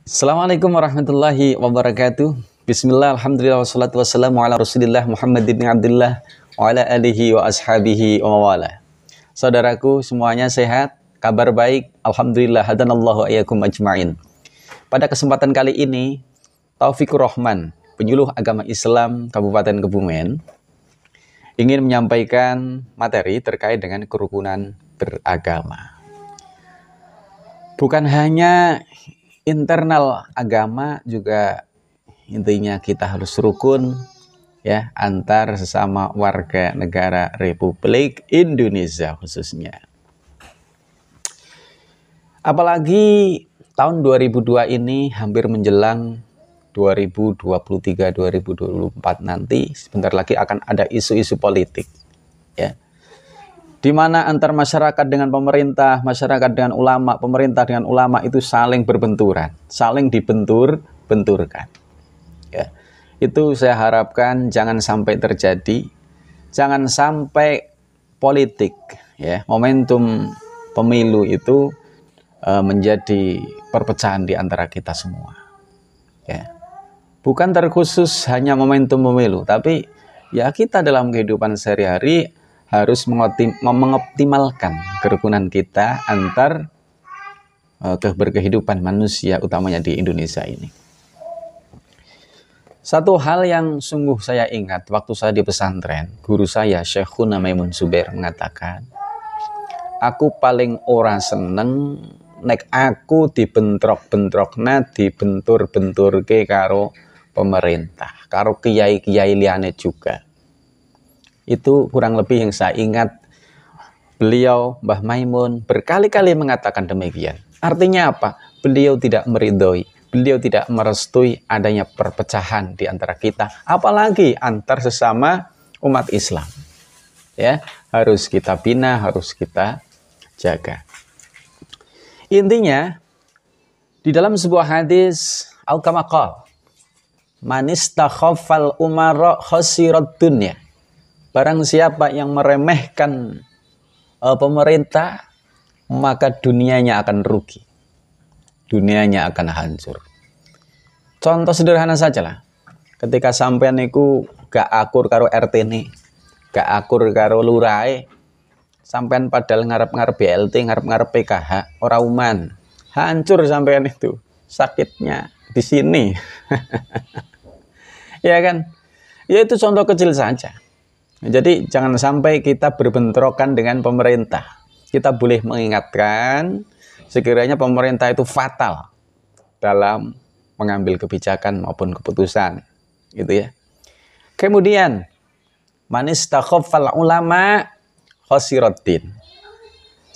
Assalamualaikum warahmatullahi wabarakatuh. Bismillah, alhamdulillah, wassalatu wassalamu ala rasulillah Muhammad bin Abdullah wa ala alihi wa ashabihi wa mawala. Saudaraku, semuanya sehat? Kabar baik? Alhamdulillah, hadanallahu ayakum ajma'in. Pada kesempatan kali ini, Taufikur Rahman, penyuluh agama Islam Kabupaten Kebumen, ingin menyampaikan materi terkait dengan kerukunan beragama. Bukan hanya internal agama juga intinya kita harus rukun ya antar sesama warga negara Republik Indonesia khususnya. Apalagi tahun 2002 ini hampir menjelang 2023 2024 nanti sebentar lagi akan ada isu-isu politik di mana antar masyarakat dengan pemerintah, masyarakat dengan ulama, pemerintah dengan ulama itu saling berbenturan, saling dibentur-benturkan. Ya. Itu saya harapkan jangan sampai terjadi, jangan sampai politik, ya momentum pemilu itu e, menjadi perpecahan di antara kita semua. Ya. Bukan terkhusus hanya momentum pemilu, tapi ya kita dalam kehidupan sehari-hari harus mengoptimalkan kerukunan kita antar e, keberkehidupan manusia utamanya di Indonesia ini. Satu hal yang sungguh saya ingat waktu saya di pesantren, guru saya Syekhuna Maimun Zubair mengatakan, "Aku paling ora seneng naik aku di dibentrok-bentrokna bentur-bentur ke karo pemerintah, karo kiai-kiai liane juga." Itu kurang lebih yang saya ingat beliau Mbah Maimun berkali-kali mengatakan demikian. Artinya apa? Beliau tidak meridhoi, beliau tidak merestui adanya perpecahan di antara kita, apalagi antar sesama umat Islam. Ya, harus kita bina, harus kita jaga. Intinya di dalam sebuah hadis al kamaqal manis takhafal umara khasirat dunya Barang siapa yang meremehkan uh, pemerintah, maka dunianya akan rugi. Dunianya akan hancur. Contoh sederhana saja lah, Ketika sampean itu gak akur karo RT ini, gak akur karo lurai, sampean padahal ngarep-ngarep BLT, ngarep-ngarep PKH, orang uman. Hancur sampean itu. Sakitnya di sini. ya kan? Ya itu contoh kecil saja. Jadi jangan sampai kita berbentrokan dengan pemerintah. Kita boleh mengingatkan sekiranya pemerintah itu fatal dalam mengambil kebijakan maupun keputusan. Gitu ya. Kemudian manis takhofal ulama khosiratin.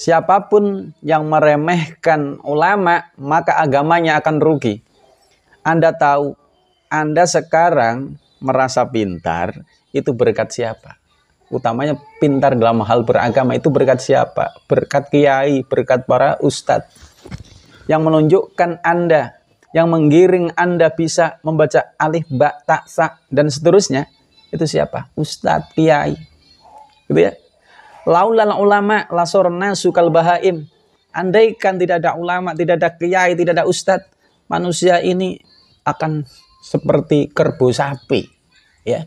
Siapapun yang meremehkan ulama, maka agamanya akan rugi. Anda tahu, Anda sekarang merasa pintar itu berkat siapa? Utamanya pintar dalam hal beragama itu berkat siapa? Berkat kiai, berkat para ustadz yang menunjukkan Anda, yang menggiring Anda bisa membaca alif, ba, ta, sa, dan seterusnya. Itu siapa? Ustadz, kiai. Gitu ya. Laulal ulama lasorna sukal bahaim. Andaikan tidak ada ulama, tidak ada kiai, tidak ada ustadz, manusia ini akan seperti kerbau sapi ya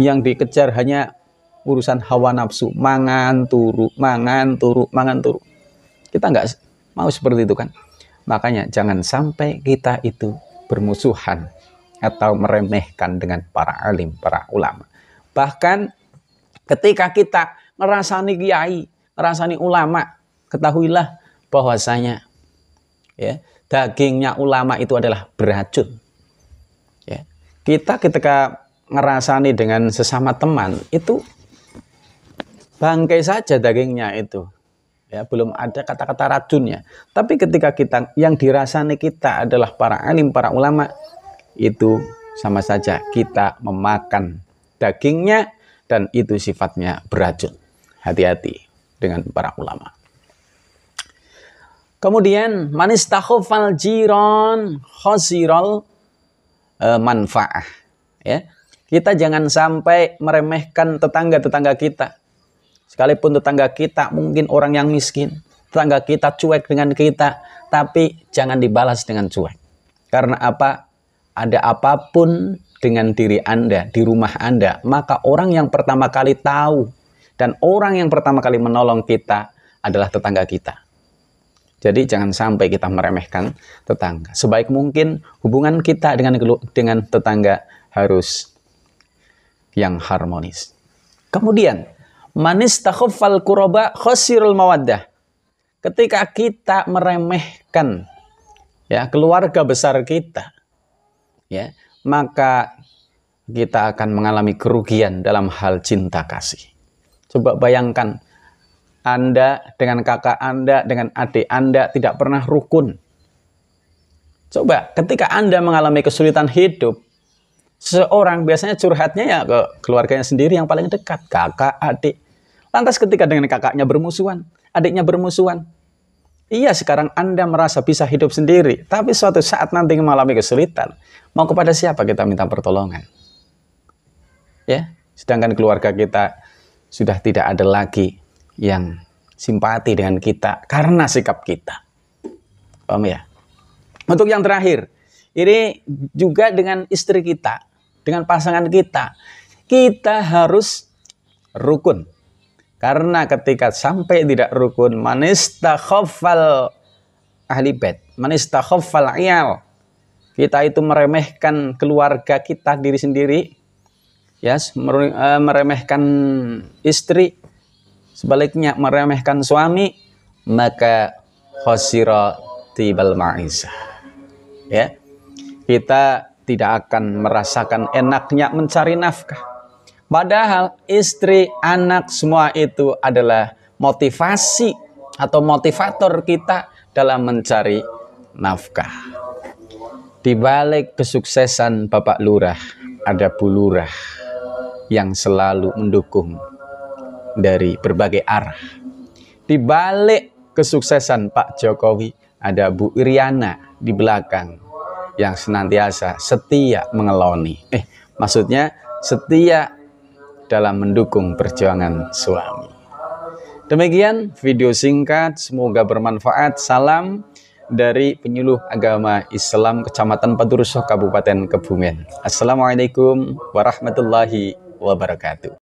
yang dikejar hanya urusan hawa nafsu mangan turu mangan turu mangan turu kita nggak mau seperti itu kan makanya jangan sampai kita itu bermusuhan atau meremehkan dengan para alim para ulama bahkan ketika kita ngerasani kiai ngerasani ulama ketahuilah bahwasanya ya dagingnya ulama itu adalah beracun kita ketika ngerasani dengan sesama teman itu bangkai saja dagingnya itu ya belum ada kata-kata racunnya tapi ketika kita yang dirasani kita adalah para alim para ulama itu sama saja kita memakan dagingnya dan itu sifatnya beracun hati-hati dengan para ulama Kemudian manis takhofal jiron khosirol manfaat, eh, manfaah ya kita jangan sampai meremehkan tetangga-tetangga kita sekalipun tetangga kita mungkin orang yang miskin tetangga kita cuek dengan kita tapi jangan dibalas dengan cuek karena apa ada apapun dengan diri Anda di rumah Anda maka orang yang pertama kali tahu dan orang yang pertama kali menolong kita adalah tetangga kita jadi jangan sampai kita meremehkan tetangga. Sebaik mungkin hubungan kita dengan dengan tetangga harus yang harmonis. Kemudian, manis takhuffal kuroba khosirul mawaddah. Ketika kita meremehkan ya keluarga besar kita, ya maka kita akan mengalami kerugian dalam hal cinta kasih. Coba bayangkan anda, dengan kakak Anda, dengan adik Anda tidak pernah rukun. Coba ketika Anda mengalami kesulitan hidup, seorang biasanya curhatnya ya ke keluarganya sendiri yang paling dekat, kakak, adik. Lantas ketika dengan kakaknya bermusuhan, adiknya bermusuhan, Iya sekarang Anda merasa bisa hidup sendiri, tapi suatu saat nanti mengalami kesulitan, mau kepada siapa kita minta pertolongan? Ya, sedangkan keluarga kita sudah tidak ada lagi yang simpati dengan kita karena sikap kita. Paham ya? Untuk yang terakhir, ini juga dengan istri kita, dengan pasangan kita, kita harus rukun. Karena ketika sampai tidak rukun, manista khofal ahli bed, khofal iyal. Kita itu meremehkan keluarga kita diri sendiri, ya, yes, eh, meremehkan istri, Sebaliknya meremehkan suami maka khasira tibal ma'isa. Ya. Kita tidak akan merasakan enaknya mencari nafkah. Padahal istri, anak semua itu adalah motivasi atau motivator kita dalam mencari nafkah. Di balik kesuksesan Bapak Lurah ada Bu Lurah yang selalu mendukung dari berbagai arah. Di balik kesuksesan Pak Jokowi ada Bu Iriana di belakang yang senantiasa setia mengeloni. Eh, maksudnya setia dalam mendukung perjuangan suami. Demikian video singkat, semoga bermanfaat. Salam dari penyuluh agama Islam Kecamatan Paturusoh Kabupaten Kebumen. Assalamualaikum warahmatullahi wabarakatuh.